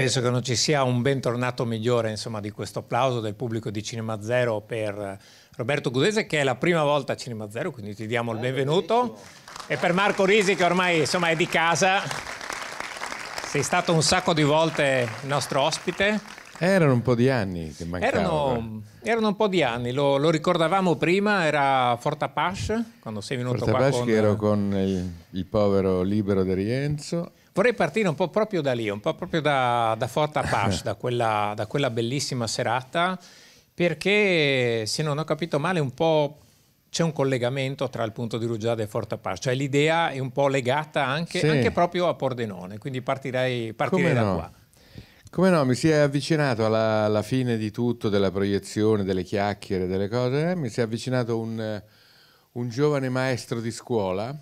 penso che non ci sia un bentornato migliore insomma, di questo applauso del pubblico di Cinema Zero per eh, Roberto Gudese che è la prima volta a Cinema Zero, quindi ti diamo il eh, benvenuto, benissimo. e per Marco Risi che ormai insomma, è di casa. Sei stato un sacco di volte il nostro ospite. Erano un po' di anni che mancavano. Erano, erano un po' di anni, lo, lo ricordavamo prima, era Forta Pash, quando sei venuto Forta qua. Forta Pash con... che ero con il, il povero Libero De Rienzo Vorrei partire un po' proprio da lì, un po' proprio da, da Fort Apache, eh. da quella, da quella bellissima serata, perché se non ho capito male un po' c'è un collegamento tra il punto di rugiada e Forte Apache, cioè l'idea è un po' legata anche, sì. anche proprio a Pordenone, quindi partirei, partirei da no? qua. Come no, mi si è avvicinato alla, alla, fine di tutto, della proiezione, delle chiacchiere, delle cose, eh, mi si è avvicinato un, un giovane maestro di scuola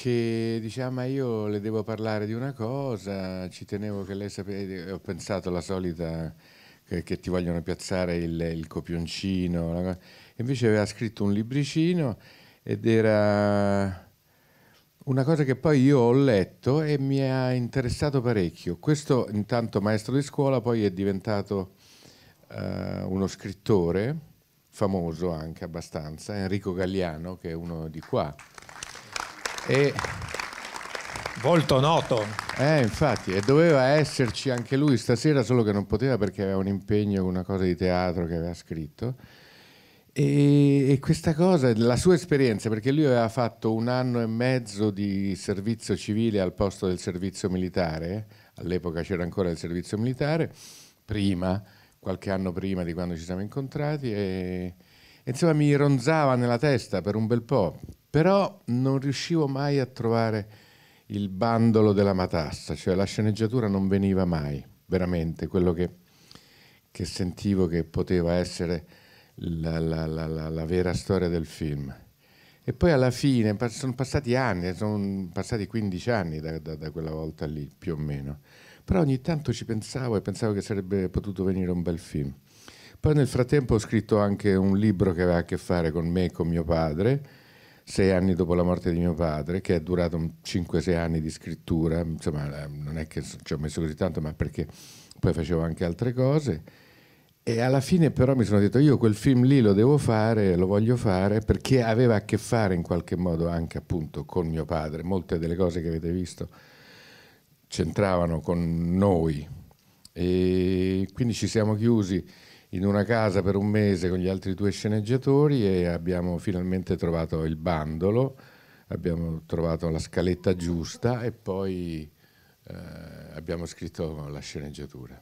che diceva ah, ma io le devo parlare di una cosa, ci tenevo che lei sapesse, eh, ho pensato la solita che, che ti vogliono piazzare il, il copioncino, invece aveva scritto un libricino ed era una cosa che poi io ho letto e mi ha interessato parecchio. Questo intanto maestro di scuola poi è diventato uh, uno scrittore famoso anche abbastanza, Enrico Galliano che è uno di qua. E... Molto noto. Eh, infatti, e doveva esserci anche lui stasera, solo che non poteva perché aveva un impegno, con una cosa di teatro che aveva scritto. E, e questa cosa, la sua esperienza, perché lui aveva fatto un anno e mezzo di servizio civile al posto del servizio militare, all'epoca c'era ancora il servizio militare, prima, qualche anno prima di quando ci siamo incontrati, e, e insomma mi ronzava nella testa per un bel po', però non riuscivo mai a trovare il bandolo della matassa, cioè la sceneggiatura non veniva mai, veramente, quello che, che sentivo che poteva essere la, la, la, la, vera storia del film. E poi alla fine, sono passati anni, eh, sono passati 15 anni da, da, da quella volta lì, più o meno, però ogni tanto ci pensavo e pensavo che sarebbe potuto venire un bel film. Poi nel frattempo ho scritto anche un libro che aveva a che fare con me e con mio padre, sei anni dopo la morte di mio padre, che è durato 5-6 anni di scrittura, insomma eh, non è che ci ho messo così tanto, ma perché poi facevo anche altre cose. E alla fine però mi sono detto io quel film lì lo devo fare, lo voglio fare perché aveva a che fare in qualche modo anche appunto con mio padre, molte delle cose che avete visto c'entravano con noi e quindi ci siamo chiusi in una casa per un mese con gli altri due sceneggiatori e abbiamo finalmente trovato il bandolo, abbiamo trovato la scaletta giusta e poi eh, abbiamo scritto la sceneggiatura.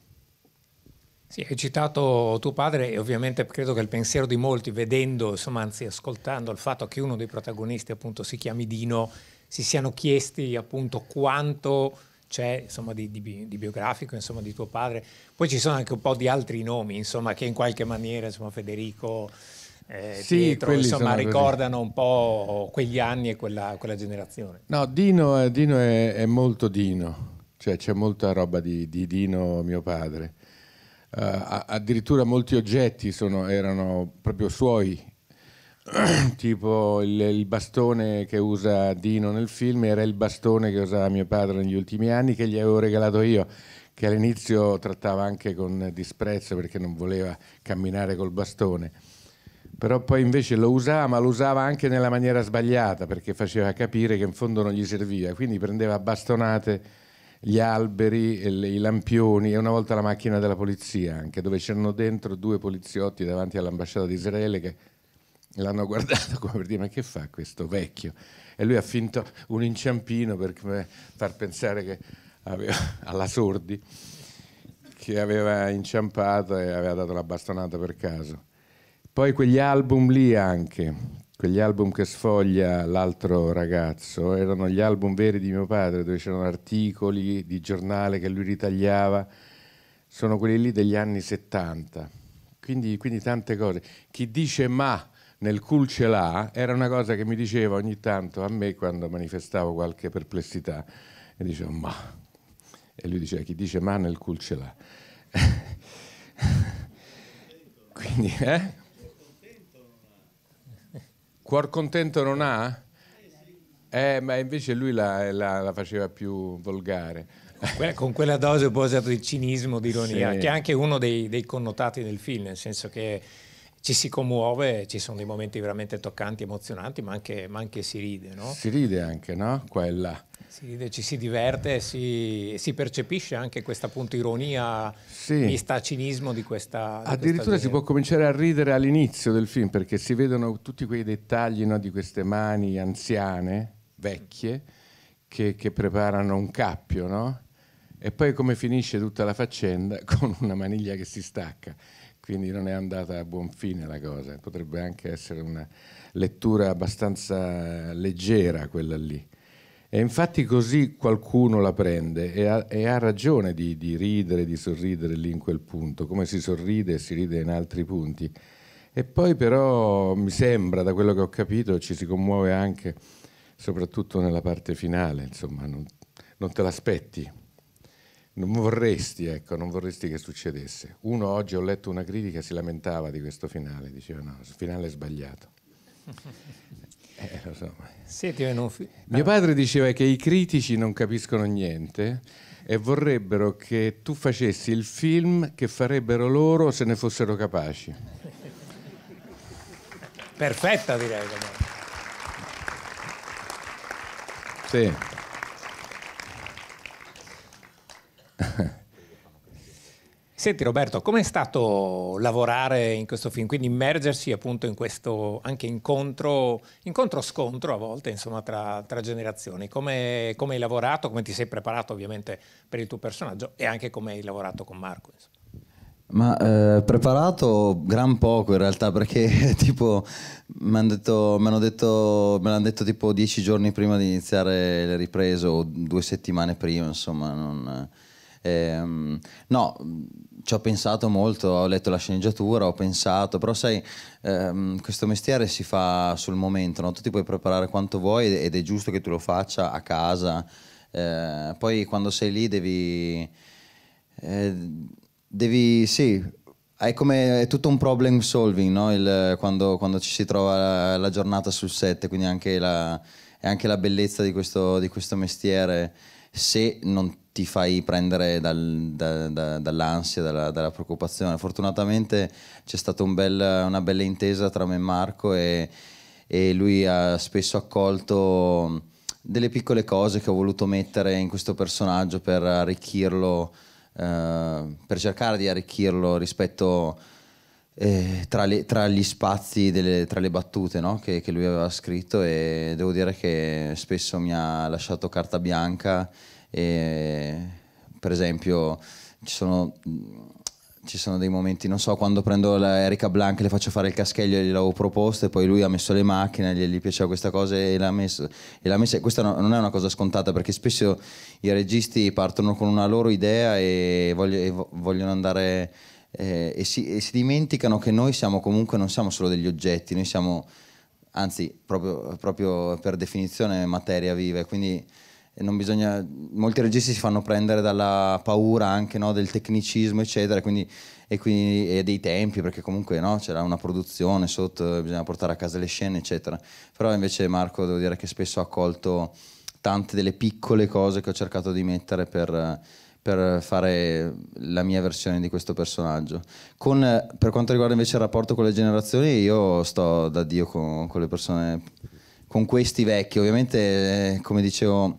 Sì, hai citato tuo padre e ovviamente credo che il pensiero di molti, vedendo, insomma, anzi ascoltando il fatto che uno dei protagonisti appunto si chiami Dino, si siano chiesti appunto quanto c'è insomma di, di, di, biografico insomma di tuo padre poi ci sono anche un po' di altri nomi insomma che in qualche maniera insomma Federico eh, sì, Pietro, insomma, ricordano così. un po' quegli anni e quella, quella generazione. No, Dino, Dino è, è, molto Dino, cioè c'è molta roba di, di Dino, mio padre. Uh, addirittura molti oggetti sono, erano proprio suoi tipo il, il, bastone che usa Dino nel film era il bastone che usava mio padre negli ultimi anni che gli avevo regalato io che all'inizio trattava anche con disprezzo perché non voleva camminare col bastone però poi invece lo usava ma lo usava anche nella maniera sbagliata perché faceva capire che in fondo non gli serviva quindi prendeva a bastonate gli alberi, i lampioni e una volta la macchina della polizia anche dove c'erano dentro due poliziotti davanti all'ambasciata di Israele che L'hanno guardato come per dire ma che fa questo vecchio? E lui ha finto un inciampino per far pensare che aveva, alla sordi che aveva inciampato e aveva dato la bastonata per caso. Poi quegli album lì anche, quegli album che sfoglia l'altro ragazzo, erano gli album veri di mio padre dove c'erano articoli di giornale che lui ritagliava, sono quelli lì degli anni 70. Quindi, quindi tante cose. Chi dice ma nel culce là era una cosa che mi diceva ogni tanto a me quando manifestavo qualche perplessità e dicevo ma e lui diceva chi dice ma nel culce là quindi eh? cuor contento non ha? Eh, ma invece lui la, la, la faceva più volgare con quella dose può essere di cinismo, l'ironia, sì. che è anche uno dei, dei connotati del film, nel senso che ci si commuove, ci sono dei momenti veramente toccanti, emozionanti, ma anche, ma anche si ride, no? Si ride anche, no? Quella. Si ride, ci si diverte, si, si percepisce anche questa appunto ironia, sì. mista cinismo di questa... Di Addirittura questa si può cominciare a ridere all'inizio del film perché si vedono tutti quei dettagli no, di queste mani anziane, vecchie, che, che preparano un cappio, no? E poi come finisce tutta la faccenda con una maniglia che si stacca quindi non è andata a buon fine la cosa, potrebbe anche essere una lettura abbastanza leggera quella lì. E infatti così qualcuno la prende e ha, e ha ragione di, di, ridere, di sorridere lì in quel punto, come si sorride e si ride in altri punti. E poi però mi sembra, da quello che ho capito, ci si commuove anche, soprattutto nella parte finale, insomma, non, non te l'aspetti non vorresti, ecco, non vorresti che succedesse. Uno oggi ho letto una critica, si lamentava di questo finale, diceva no, il finale è sbagliato. Eh, lo so. Senti, fi- Mio eh. padre diceva che i critici non capiscono niente e vorrebbero che tu facessi il film che farebbero loro se ne fossero capaci. Perfetta direi. Sì. Senti Roberto, com'è stato lavorare in questo film, quindi immergersi appunto in questo anche incontro, incontro-scontro a volte insomma tra, tra generazioni? Come, come hai lavorato, come ti sei preparato ovviamente per il tuo personaggio e anche come hai lavorato con Marco? Insomma. Ma eh, preparato gran poco in realtà perché tipo mi hanno detto, m'hanno detto, me l'hanno detto tipo dieci giorni prima di iniziare le riprese o due settimane prima insomma non, Ehm, no, ci ho pensato molto, ho letto la sceneggiatura, ho pensato, però sai, ehm, questo mestiere si fa sul momento, no? tu ti puoi preparare quanto vuoi ed è giusto che tu lo faccia a casa, eh, poi quando sei lì devi... Eh, devi sì, è, come, è tutto un problem solving no? Il, quando, quando, ci si trova la, la giornata sul set, quindi anche la, è anche la bellezza di questo, di questo mestiere se non ti fai prendere dal, da, da, dall'ansia, dalla, dalla, preoccupazione. Fortunatamente c'è stata un bel, una bella intesa tra me e Marco e, e, lui ha spesso accolto delle piccole cose che ho voluto mettere in questo personaggio per arricchirlo, eh, per cercare di arricchirlo rispetto a eh, tra, le, tra, gli spazi, delle, tra le battute no? che, che, lui aveva scritto e devo dire che spesso mi ha lasciato carta bianca e per esempio ci sono, ci sono dei momenti, non so, quando prendo la Erika Blanc le faccio fare il caschello e gliel'avevo proposto e poi lui ha messo le macchine, gli piaceva questa cosa e l'ha messa. E l'ha messa. Questa non è una cosa scontata perché spesso i registi partono con una loro idea e vogliono andare eh, e, si, e, si, dimenticano che noi siamo comunque non siamo solo degli oggetti, noi siamo anzi proprio, proprio per definizione materia viva quindi eh, non bisogna, molti registi si fanno prendere dalla paura anche no, del tecnicismo eccetera quindi, e, quindi, e, dei tempi perché comunque no, c'era una produzione sotto, bisogna portare a casa le scene eccetera però invece Marco devo dire che spesso ha accolto tante delle piccole cose che ho cercato di mettere per per fare la mia versione di questo personaggio. Con, per quanto riguarda invece il rapporto con le generazioni, io sto da Dio con, con le persone, con questi vecchi. Ovviamente, eh, come dicevo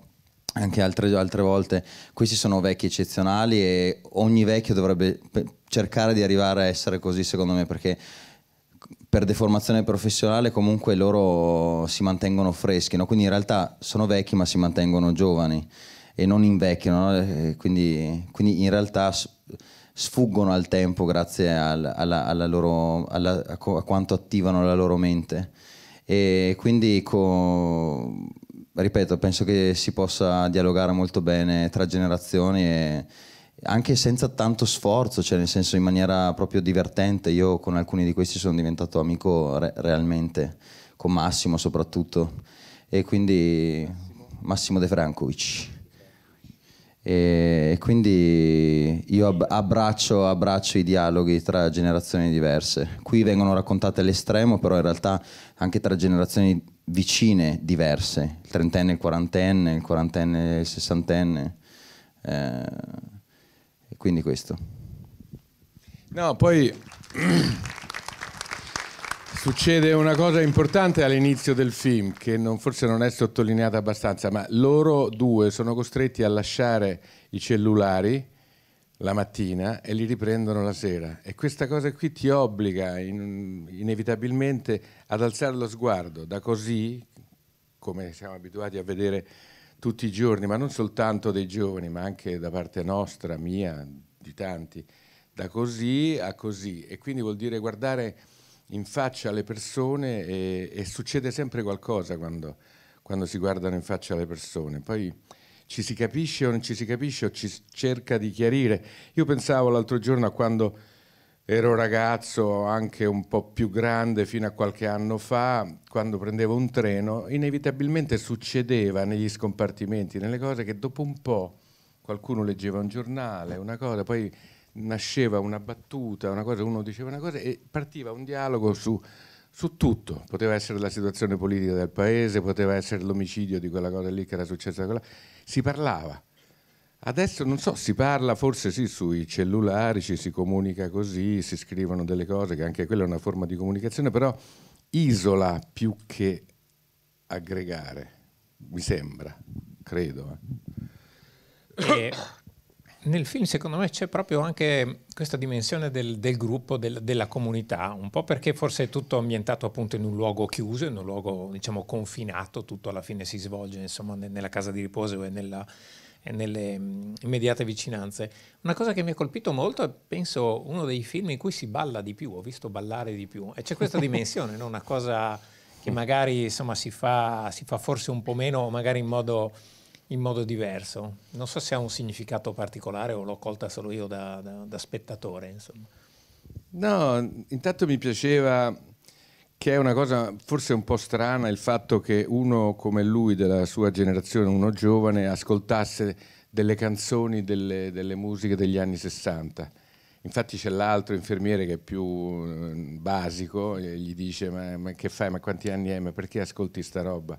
anche altre, altre, volte, questi sono vecchi eccezionali e ogni vecchio dovrebbe cercare di arrivare a essere così, secondo me, perché per deformazione professionale comunque loro si mantengono freschi, no? quindi in realtà sono vecchi ma si mantengono giovani e non invecchiano, eh, quindi, quindi in realtà sfuggono al tempo grazie al, alla, alla loro, alla, a, quanto attivano la loro mente. E quindi, co, ripeto, penso che si possa dialogare molto bene tra generazioni e anche senza tanto sforzo, cioè nel senso in maniera proprio divertente. Io con alcuni di questi sono diventato amico re, realmente, con Massimo soprattutto, e quindi Massimo De Francovic e quindi io abbraccio, abbraccio, i dialoghi tra generazioni diverse. Qui vengono raccontate all'estremo, però in realtà anche tra generazioni vicine diverse, il trentenne, il quarantenne, il quarantenne, il sessantenne. Eh, quindi questo. No, poi Succede una cosa importante all'inizio del film, che non, forse non è sottolineata abbastanza, ma loro due sono costretti a lasciare i cellulari la mattina e li riprendono la sera. E questa cosa qui ti obbliga in, inevitabilmente ad alzare lo sguardo da così, come siamo abituati a vedere tutti i giorni, ma non soltanto dei giovani, ma anche da parte nostra, mia, di tanti, da così a così. E quindi vuol dire guardare in faccia alle persone e, e succede sempre qualcosa quando, quando, si guardano in faccia alle persone. Poi ci si capisce o non ci si capisce o ci cerca di chiarire. Io pensavo l'altro giorno a quando ero ragazzo, anche un po' più grande fino a qualche anno fa, quando prendevo un treno, inevitabilmente succedeva negli scompartimenti, nelle cose che dopo un po' qualcuno leggeva un giornale, una cosa, poi nasceva una battuta, una cosa, uno diceva una cosa e partiva un dialogo su, su, tutto. Poteva essere la situazione politica del paese, poteva essere l'omicidio di quella cosa lì che era successa. Quella... Si parlava. Adesso non so, si parla forse sì sui cellulari, ci si comunica così, si scrivono delle cose, che anche quella è una forma di comunicazione, però isola più che aggregare, mi sembra, credo. Eh. E eh, nel film secondo me c'è proprio anche questa dimensione del, del gruppo, del, della comunità, un po' perché forse è tutto ambientato appunto in un luogo chiuso, in un luogo diciamo confinato, tutto alla fine si svolge insomma nella casa di riposo e, nella, nelle immediate vicinanze. Una cosa che mi ha colpito molto è penso uno dei film in cui si balla di più, ho visto ballare di più e c'è questa dimensione, no? una cosa che magari insomma si fa, si fa forse un po' meno, magari in modo in modo diverso. Non so se ha un significato particolare o l'ho colta solo io da, da, da spettatore. Insomma. No, intanto mi piaceva che è una cosa forse un po' strana il fatto che uno come lui della sua generazione, uno giovane, ascoltasse delle canzoni, delle, delle musiche degli anni 60. Infatti c'è l'altro infermiere che è più eh, basico, gli dice ma, ma che fai, ma quanti anni hai, ma perché ascolti sta roba?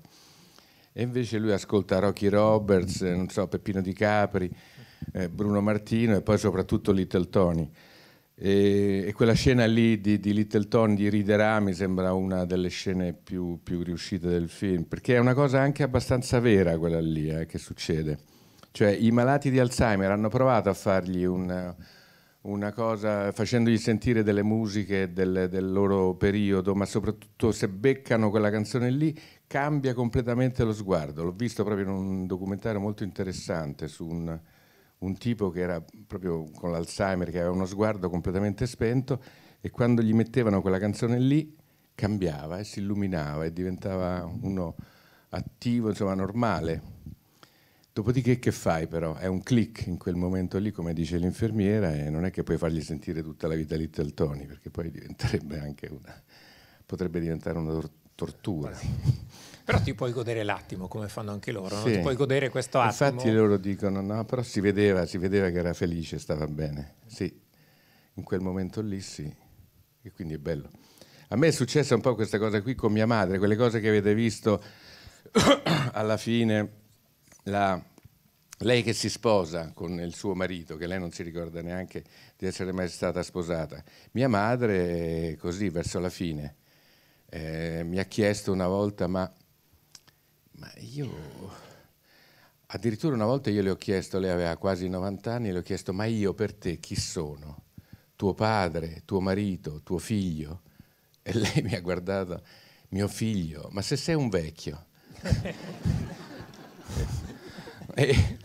E invece lui ascolta Rocky Roberts, eh, non so, Peppino Di Capri, eh, Bruno Martino e poi soprattutto Little Tony. E, e quella scena lì di, di, Little Tony, di Riderà, mi sembra una delle scene più, più, riuscite del film, perché è una cosa anche abbastanza vera quella lì eh, che succede. Cioè i malati di Alzheimer hanno provato a fargli un una cosa facendogli sentire delle musiche del, del, loro periodo, ma soprattutto se beccano quella canzone lì, cambia completamente lo sguardo. L'ho visto proprio in un documentario molto interessante su un, un tipo che era proprio con l'Alzheimer, che aveva uno sguardo completamente spento e quando gli mettevano quella canzone lì cambiava e si illuminava e diventava uno attivo, insomma, normale. Dopodiché che fai però? È un click in quel momento lì, come dice l'infermiera, e non è che puoi fargli sentire tutta la vita Little Tony, perché poi diventerebbe anche una, potrebbe diventare una tortura tortura. Però ti puoi godere l'attimo come fanno anche loro, sì. no? ti puoi godere questo attimo. Infatti loro dicono no, però si vedeva, si vedeva che era felice, stava bene. Sì, in quel momento lì sì, e quindi è bello. A me è successa un po' questa cosa qui con mia madre, quelle cose che avete visto alla fine, la, lei che si sposa con il suo marito, che lei non si ricorda neanche di essere mai stata sposata. Mia madre così verso la fine eh, mi ha chiesto una volta, ma, ma, io... Addirittura una volta io le ho chiesto, lei aveva quasi 90 anni, le ho chiesto, ma io per te chi sono? Tuo padre, tuo marito, tuo figlio? E lei mi ha guardato, mio figlio, ma se sei un vecchio? e,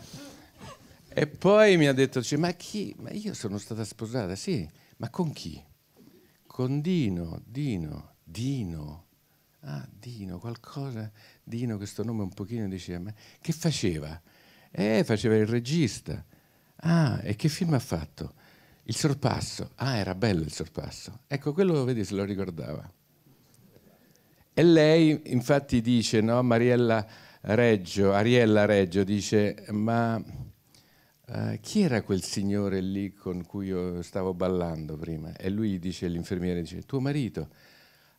e, poi mi ha detto, ma chi? Ma io sono stata sposata, sì, ma con chi? Con Dino, Dino. Dino, ah Dino, qualcosa, Dino questo nome un pochino dice a me, che faceva? Eh, faceva il regista. Ah, e che film ha fatto? Il sorpasso. Ah, era bello il sorpasso. Ecco, quello vedi se lo ricordava. E lei infatti dice, no, Mariella Reggio, Ariella Reggio dice, ma uh, chi era quel signore lì con cui io stavo ballando prima? E lui dice, l'infermiere dice, tuo marito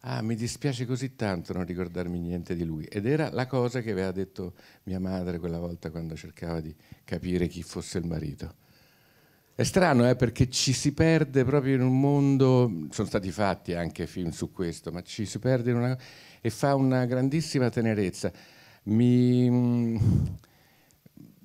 ah, mi dispiace così tanto non ricordarmi niente di lui. Ed era la cosa che aveva detto mia madre quella volta quando cercava di capire chi fosse il marito. È strano, eh, perché ci si perde proprio in un mondo, sono stati fatti anche film su questo, ma ci si perde in una... e fa una grandissima tenerezza. Mi,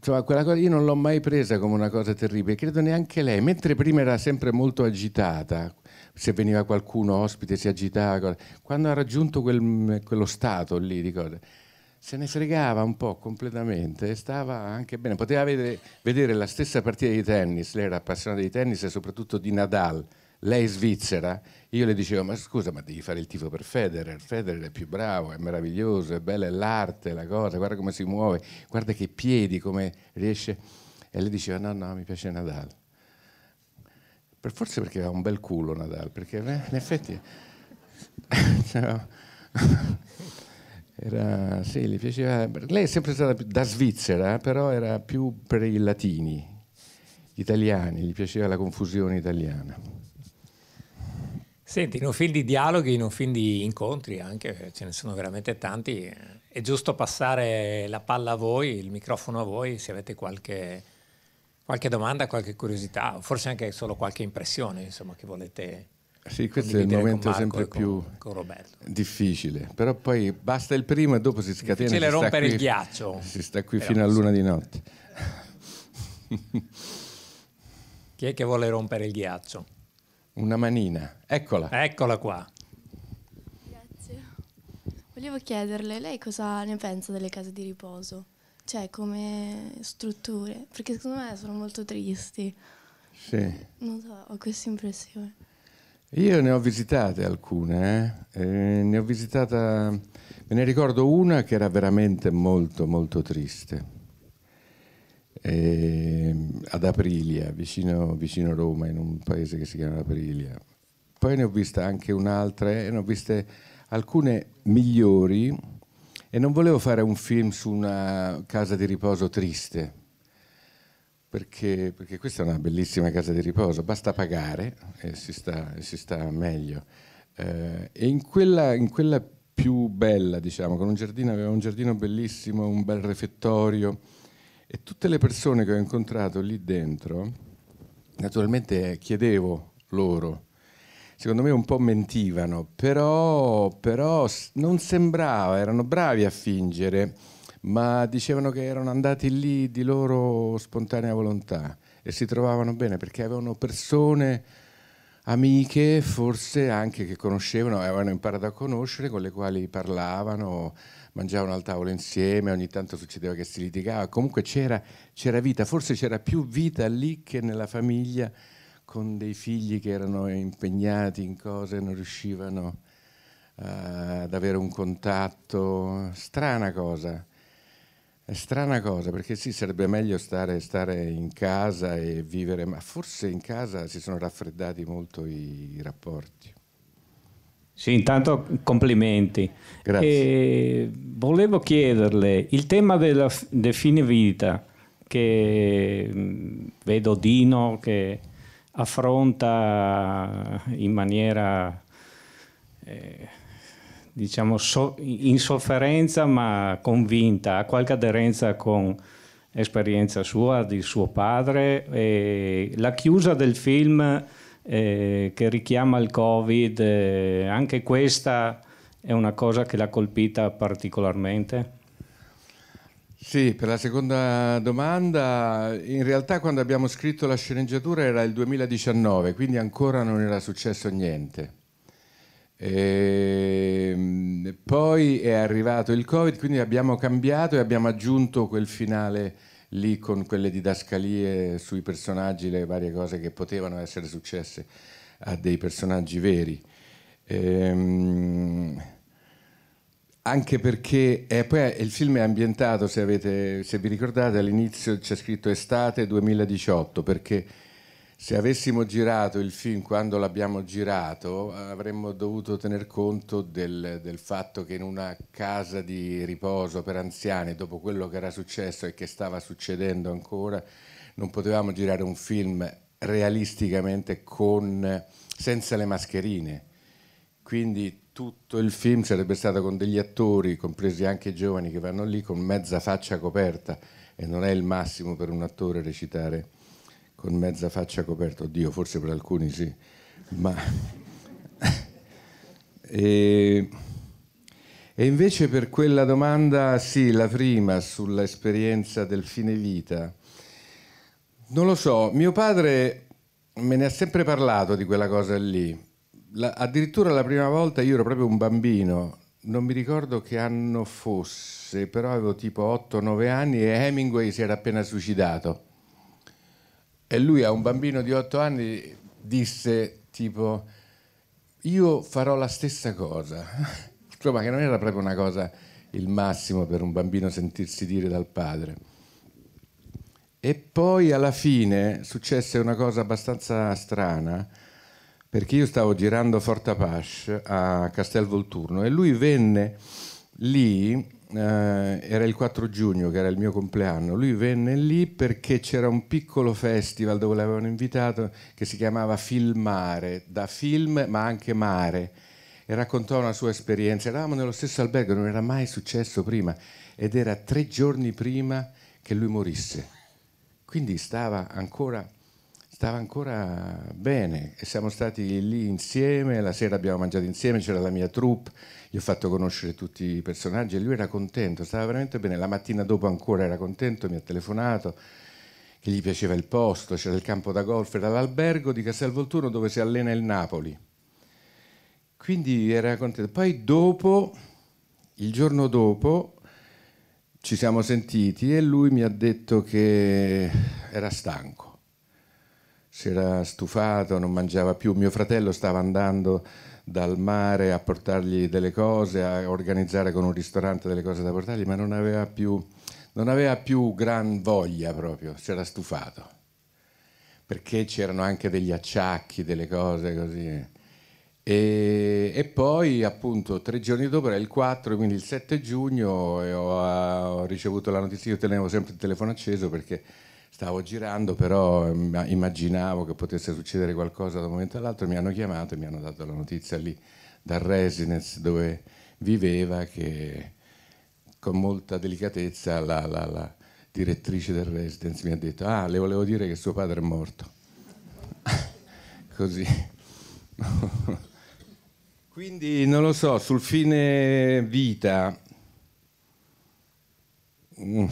insomma, quella cosa io non l'ho mai presa come una cosa terribile, credo neanche lei, mentre prima era sempre molto agitata, se veniva qualcuno ospite si agitava, quando ha raggiunto quel, quello stato lì di cose, se ne fregava un po' completamente stava anche bene, poteva vedere, vedere la stessa partita di tennis, lei era appassionata di tennis e soprattutto di Nadal, lei svizzera, io le dicevo ma scusa ma devi fare il tifo per Federer, Federer è più bravo, è meraviglioso, è bella, l'arte, la cosa, guarda come si muove, guarda che piedi, come riesce. E lei diceva no, no, mi piace Nadal. Per forse perché ha un bel culo Nadal, perché in effetti... Cioè, era, sì, gli piaceva. Lei è sempre stata da Svizzera, eh, però era più per i latini, gli italiani, gli piaceva la confusione italiana. Senti, in un film di dialoghi, in un film di incontri anche, ce ne sono veramente tanti, eh. è giusto passare la palla a voi, il microfono a voi, se avete qualche, qualche domanda, qualche curiosità, o forse anche solo qualche impressione insomma, che volete sì, questo è il momento sempre più con, difficile, però poi basta il primo e dopo si scatena. Ce le rompere qui, il ghiaccio. Si sta qui però fino a luna di notte. Chi è che vuole rompere il ghiaccio? una manina. Eccola. Eccola qua. Grazie. Volevo chiederle, lei cosa ne pensa delle case di riposo? Cioè, come strutture? Perché secondo me sono molto tristi. Sì. Non so, ho questa impressione. Io ne ho visitate alcune, eh? Eh, ne ho visitata, me ne ricordo una che era veramente molto molto triste eh, ad Aprilia, vicino, vicino, Roma, in un paese che si chiama Aprilia. Poi ne ho vista anche un'altra e eh, ne ho viste alcune migliori e non volevo fare un film su una casa di riposo triste, perché, perché questa è una bellissima casa di riposo, basta pagare e si sta, e si sta meglio. Eh, e in quella, in quella più bella, diciamo, con un giardino, aveva un giardino bellissimo, un bel refettorio, e tutte le persone che ho incontrato lì dentro, naturalmente chiedevo loro, secondo me un po' mentivano, però, però non sembrava, erano bravi a fingere, ma dicevano che erano andati lì di loro spontanea volontà e si trovavano bene perché avevano persone amiche, forse anche che conoscevano, avevano imparato a conoscere, con le quali parlavano, mangiavano al tavolo insieme, ogni tanto succedeva che si litigava, comunque c'era, vita, forse c'era più vita lì che nella famiglia con dei figli che erano impegnati in cose, non riuscivano uh, ad avere un contatto, strana cosa. È strana cosa, perché sì, sarebbe meglio stare, stare, in casa e vivere, ma forse in casa si sono raffreddati molto i rapporti. Sì, intanto complimenti. Grazie. E volevo chiederle, il tema della, del fine vita, che mm, vedo Dino che affronta in maniera... Eh, diciamo so, in sofferenza ma convinta, ha qualche aderenza con esperienza sua, di suo padre. e la chiusa del film eh, che richiama il Covid, eh, anche questa è una cosa che l'ha colpita particolarmente? Sì, per la seconda domanda, in realtà quando abbiamo scritto la sceneggiatura era il 2019, quindi ancora non era successo niente. E ehm, poi è arrivato il Covid, quindi abbiamo cambiato e abbiamo aggiunto quel finale lì con quelle didascalie sui personaggi, le varie cose che potevano essere successe a dei personaggi veri. Ehm, anche perché eh, poi il film è ambientato, se, avete, se vi ricordate, all'inizio c'è scritto estate 2018, perché se avessimo girato il film quando l'abbiamo girato avremmo dovuto tener conto del, del, fatto che in una casa di riposo per anziani dopo quello che era successo e che stava succedendo ancora non potevamo girare un film realisticamente con, senza le mascherine quindi tutto il film sarebbe stato con degli attori compresi anche i giovani che vanno lì con mezza faccia coperta e non è il massimo per un attore recitare con mezza faccia coperta, oddio, forse per alcuni sì, ma... e, e invece per quella domanda, sì, la prima, sull'esperienza del fine vita, non lo so, mio padre me ne ha sempre parlato di quella cosa lì. La, addirittura la prima volta io ero proprio un bambino, non mi ricordo che anno fosse, però avevo tipo 8-9 anni e Hemingway si era appena suicidato e lui a un bambino di otto anni disse tipo io farò la stessa cosa. Insomma, che non era proprio una cosa il massimo per un bambino sentirsi dire dal padre. E poi alla fine successe una cosa abbastanza strana, perché io stavo girando Fortapash a Castel Volturno e lui venne lì eh, era il 4 giugno, che era il mio compleanno, lui venne lì perché c'era un piccolo festival dove l'avevano invitato che si chiamava Filmare, da film ma anche mare, e raccontò una sua esperienza. Eravamo nello stesso albergo, non era mai successo prima, ed era tre giorni prima che lui morisse. Quindi stava ancora stava ancora bene e siamo stati lì insieme, la sera abbiamo mangiato insieme, c'era la mia troupe, gli ho fatto conoscere tutti i personaggi e lui era contento, stava veramente bene, la mattina dopo ancora era contento, mi ha telefonato che gli piaceva il posto, c'era il campo da golf, era l'albergo di Castel Castelvolturno dove si allena il Napoli. Quindi era contento. Poi dopo, il giorno dopo, ci siamo sentiti e lui mi ha detto che era stanco si era stufato, non mangiava più. Mio fratello stava andando dal mare a portargli delle cose, a organizzare con un ristorante delle cose da portargli, ma non aveva più, non aveva più gran voglia proprio, si era stufato. Perché c'erano anche degli acciacchi, delle cose così. E, e, poi appunto tre giorni dopo era il 4, quindi il 7 giugno ho, ho ricevuto la notizia, io tenevo sempre il telefono acceso perché stavo girando, però mm, immaginavo che potesse succedere qualcosa da un momento all'altro, mi hanno chiamato e mi hanno dato la notizia lì dal residence dove viveva che con molta delicatezza la, la, la direttrice del residence mi ha detto ah le volevo dire che suo padre è morto così quindi non lo so sul fine vita mm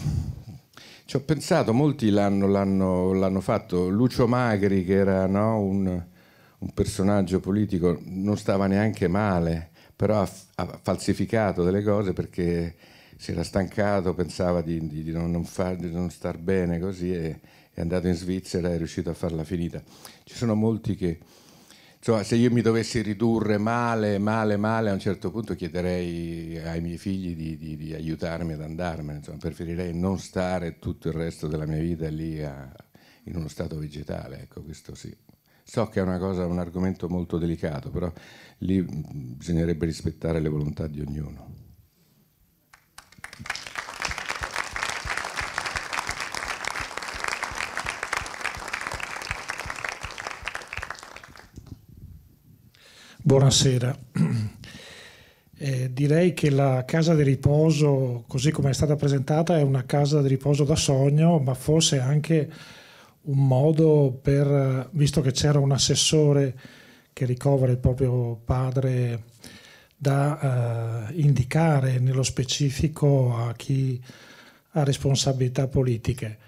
ci ho pensato, molti l'hanno, fatto. Lucio Magri, che era no, un, un, personaggio politico, non stava neanche male, però ha, ha falsificato delle cose perché si era stancato, pensava di, di, di, non, non far, di, non, star bene così e è andato in Svizzera e è riuscito a farla finita. Ci sono molti che Insomma, se io mi dovessi ridurre male, male, male, a un certo punto chiederei ai miei figli di, di, di aiutarmi ad andarmene, insomma, preferirei non stare tutto il resto della mia vita lì a, in uno stato vegetale, ecco, questo sì. So che è una cosa, un argomento molto delicato, però lì mm, bisognerebbe rispettare le volontà di ognuno. Buonasera. Eh, direi che la casa di riposo, così come è stata presentata, è una casa di riposo da sogno, ma forse anche un modo per, visto che c'era un assessore che ricovera il proprio padre, da eh, indicare nello specifico a chi ha responsabilità politiche.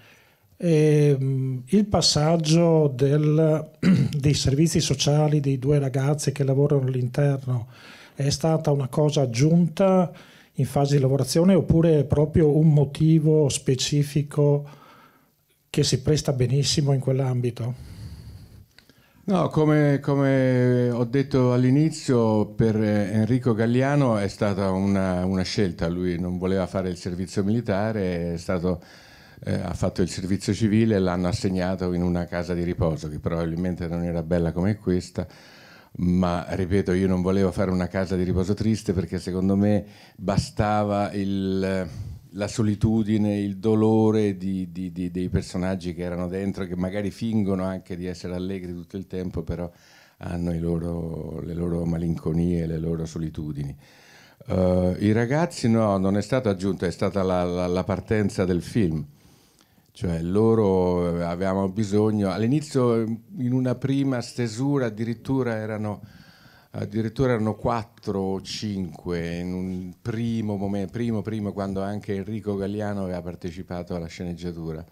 E, ehm, il passaggio del, dei servizi sociali dei due ragazzi che lavorano all'interno è stata una cosa aggiunta in fase di lavorazione oppure è proprio un motivo specifico che si presta benissimo in quell'ambito? No, come, come, ho detto all'inizio, per eh, Enrico Galliano è stata una, una, scelta, lui non voleva fare il servizio militare, è stato eh, ha fatto il servizio civile e l'hanno assegnato in una casa di riposo che probabilmente non era bella come questa ma ripeto io non volevo fare una casa di riposo triste perché secondo me bastava il, la solitudine, il dolore di, di, di, dei personaggi che erano dentro, che magari fingono anche di essere allegri tutto il tempo, però hanno loro, le loro malinconie, le loro solitudini. Uh, I ragazzi no, non è stato aggiunto, è stata la, la, la partenza del film cioè loro eh, avevano bisogno, all'inizio in una prima stesura addirittura erano, addirittura erano 4 o 5 in un primo momento, primo, primo quando anche Enrico Galliano aveva partecipato alla sceneggiatura,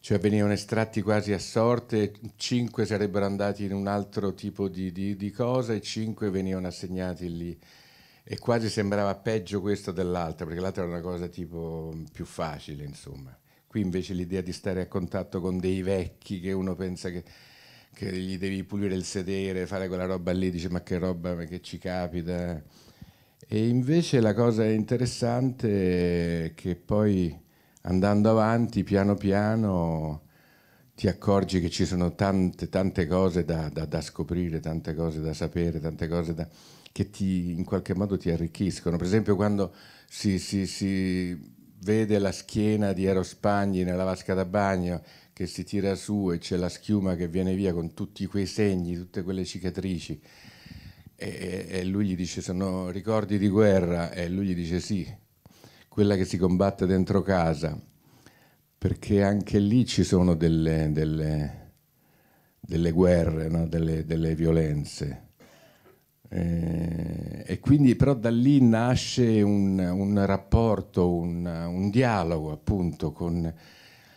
cioè venivano estratti quasi a sorte, 5 sarebbero andati in un altro tipo di, di, di cosa e 5 venivano assegnati lì e quasi sembrava peggio questo dell'altro perché l'altro era una cosa tipo più facile insomma qui invece l'idea di stare a contatto con dei vecchi che uno pensa che, che gli devi pulire il sedere, fare quella roba lì, dice ma che roba, ma che ci capita. E invece la cosa interessante è che poi andando avanti piano piano ti accorgi che ci sono tante, tante cose da, da, da, scoprire, tante cose da sapere, tante cose da, che ti, in qualche modo ti arricchiscono. Per esempio quando si, si, si vede la schiena di Aerospagni nella vasca da bagno che si tira su e c'è la schiuma che viene via con tutti quei segni, tutte quelle cicatrici. E, e lui gli dice sono ricordi di guerra e lui gli dice sì, quella che si combatte dentro casa, perché anche lì ci sono delle, delle, delle guerre, no? delle, delle violenze. Eh, e quindi però da lì nasce un, un rapporto, un, un, dialogo appunto con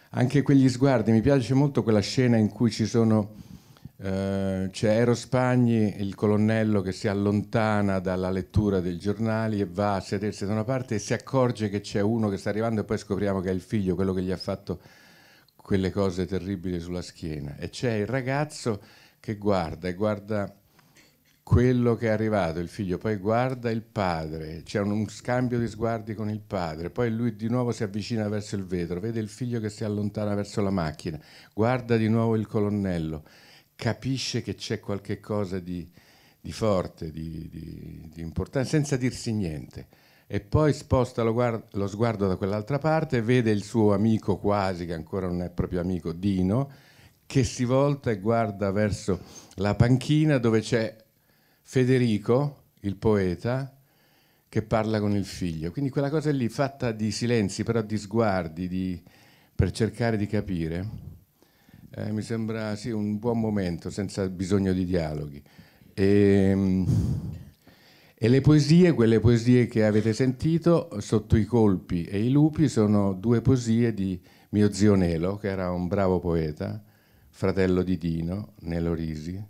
anche quegli sguardi. Mi piace molto quella scena in cui ci sono, eh, c'è Ero Spagni, il colonnello che si allontana dalla lettura dei giornali e va a sedersi da una parte e si accorge che c'è uno che sta arrivando e poi scopriamo che è il figlio, quello che gli ha fatto quelle cose terribili sulla schiena. E c'è il ragazzo che guarda e guarda quello che è arrivato, il figlio poi guarda il padre, c'è uno scambio di sguardi con il padre, poi lui di nuovo si avvicina verso il vetro, vede il figlio che si allontana verso la macchina, guarda di nuovo il colonnello, capisce che c'è qualche cosa di, di forte, di, di, di, importante, senza dirsi niente. E poi sposta lo, guardo, lo sguardo da quell'altra parte, vede il suo amico quasi, che ancora non è proprio amico, Dino, che si volta e guarda verso la panchina dove c'è Federico, il poeta, che parla con il figlio. Quindi quella cosa lì fatta di silenzi, però di sguardi, di, per cercare di capire, eh, mi sembra sì, un buon momento, senza bisogno di dialoghi. E, ehm, e le poesie, quelle poesie che avete sentito, Sotto i colpi e i lupi, sono due poesie di mio zio Nelo, che era un bravo poeta, fratello di Dino, Nelo Risi,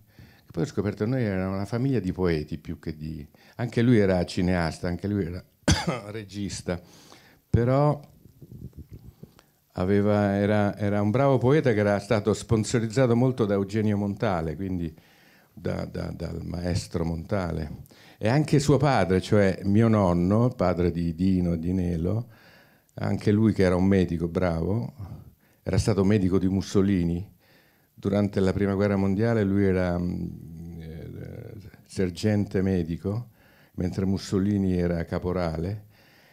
poi ho scoperto che noi eravamo una famiglia di poeti più che di... Anche lui era cineasta, anche lui era regista, però aveva, era, era, un bravo poeta che era stato sponsorizzato molto da Eugenio Montale, quindi da, da, dal maestro Montale. E anche suo padre, cioè mio nonno, padre di Dino e di Nelo, anche lui che era un medico bravo, era stato medico di Mussolini durante la prima guerra mondiale lui era mm, eh, sergente medico, mentre Mussolini era caporale,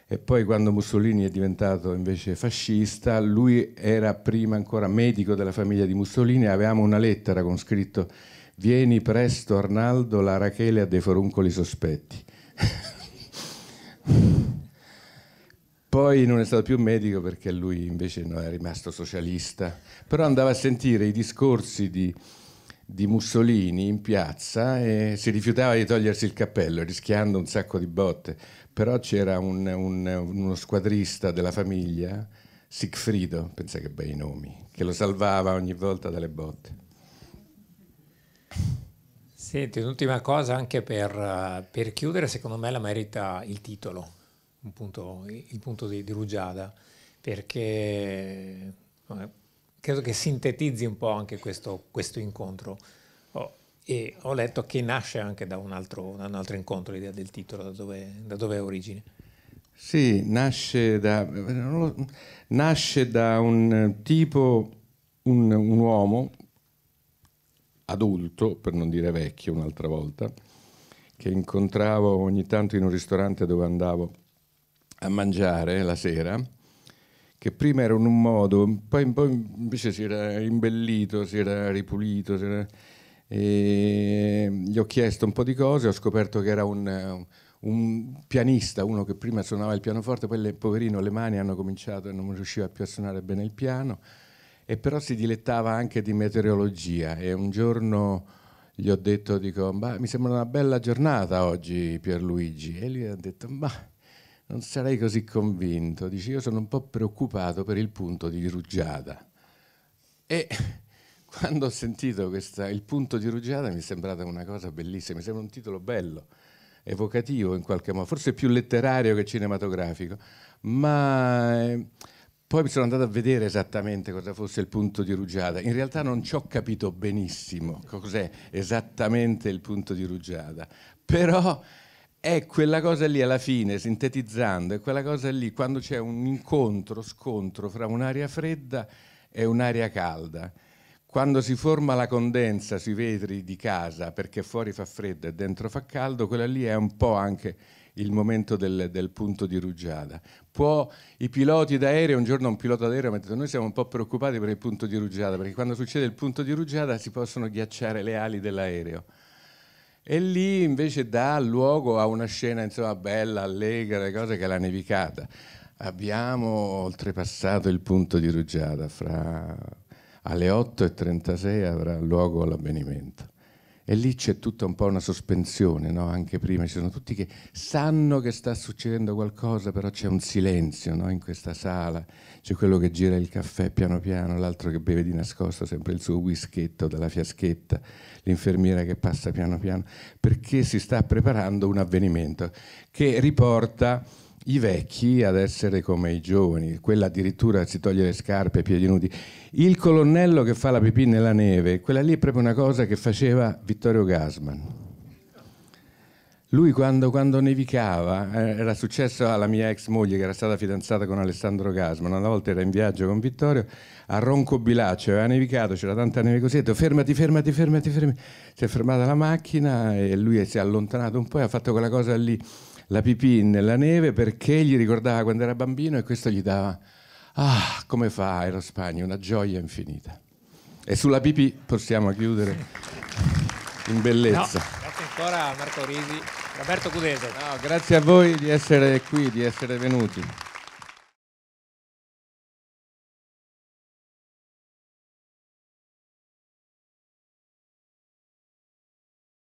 e poi quando Mussolini è diventato invece fascista, lui era prima ancora medico della famiglia di Mussolini, avevamo una lettera con scritto Vieni presto Arnaldo, la Rachele ha dei foruncoli sospetti. poi non è stato più medico perché lui invece no, è rimasto socialista, però andava a sentire i discorsi di, di Mussolini in piazza e si rifiutava di togliersi il cappello, rischiando un sacco di botte, però c'era un, un, uno squadrista della famiglia, Sigfrido, pensa che bei nomi, che lo salvava ogni volta dalle botte. Senti, un'ultima cosa anche per, eh, per chiudere, secondo me la merita il titolo punto, il punto di, di Rugiada, perché eh, credo che sintetizzi un po' anche questo, questo incontro. Oh, e ho letto che nasce anche da un altro, da un altro incontro, l'idea del titolo, da dove, da dove è origine. Sì, nasce da, nasce da un tipo, un, un uomo adulto, per non dire vecchio un'altra volta, che incontravo ogni tanto in un ristorante dove andavo a mangiare la sera, che prima era in un modo, poi, poi invece si era imbellito, si era ripulito. Si era... gli ho chiesto un po' di cose, ho scoperto che era un, un pianista, uno che prima suonava il pianoforte, poi le, poverino le mani hanno cominciato e non riusciva più a suonare bene il piano, e però si dilettava anche di meteorologia e un giorno gli ho detto, dico, mi sembra una bella giornata oggi Pierluigi, e lui ha detto, ma non sarei così convinto. Dice, io sono un po' preoccupato per il punto di rugiada. E quando ho sentito questa, il punto di rugiada mi è sembrata una cosa bellissima, mi sembra un titolo bello, evocativo in qualche modo, forse più letterario che cinematografico, ma eh, poi mi sono andato a vedere esattamente cosa fosse il punto di rugiada. In realtà non ci ho capito benissimo cos'è esattamente il punto di rugiada, però è quella cosa lì alla fine, sintetizzando, è quella cosa lì quando c'è un incontro, scontro fra un'aria fredda e un'aria calda. Quando si forma la condensa sui vetri di casa perché fuori fa freddo e dentro fa caldo, quella lì è un po' anche il momento del, del punto di rugiada. Può, I piloti d'aereo, un giorno un pilota d'aereo mi ha detto noi siamo un po' preoccupati per il punto di rugiada, perché quando succede il punto di rugiada si possono ghiacciare le ali dell'aereo. E lì invece dà luogo a una scena insomma, bella, allegra, cose che è la nevicata. Abbiamo oltrepassato il punto di rugiada, fra alle 8.36 avrà luogo l'avvenimento. E lì c'è tutta un po' una sospensione, no? anche prima ci sono tutti che sanno che sta succedendo qualcosa, però c'è un silenzio no? in questa sala, c'è quello che gira il caffè piano piano, l'altro che beve di nascosto sempre il suo whisketto dalla fiaschetta, l'infermiera che passa piano piano, perché si sta preparando un avvenimento che riporta i vecchi ad essere come i giovani, quella addirittura si toglie le scarpe, piedi nudi. Il colonnello che fa la pipì nella neve, quella lì è proprio una cosa che faceva Vittorio Gasman lui quando, quando, nevicava, eh, era successo alla mia ex moglie che era stata fidanzata con Alessandro Gasman, una volta era in viaggio con Vittorio, a Ronco Bilaccio, aveva nevicato, c'era tanta neve così, ha detto fermati, fermati, fermati, fermati. Si è fermata la macchina e lui si è allontanato un po' e ha fatto quella cosa lì, la pipì nella neve, perché gli ricordava quando era bambino e questo gli dava, ah, come fa Aerospagna, una gioia infinita. E sulla pipì possiamo chiudere in bellezza. No. Grazie ancora Marco Risi. Roberto Cudese. No, grazie a voi di essere qui, di essere venuti.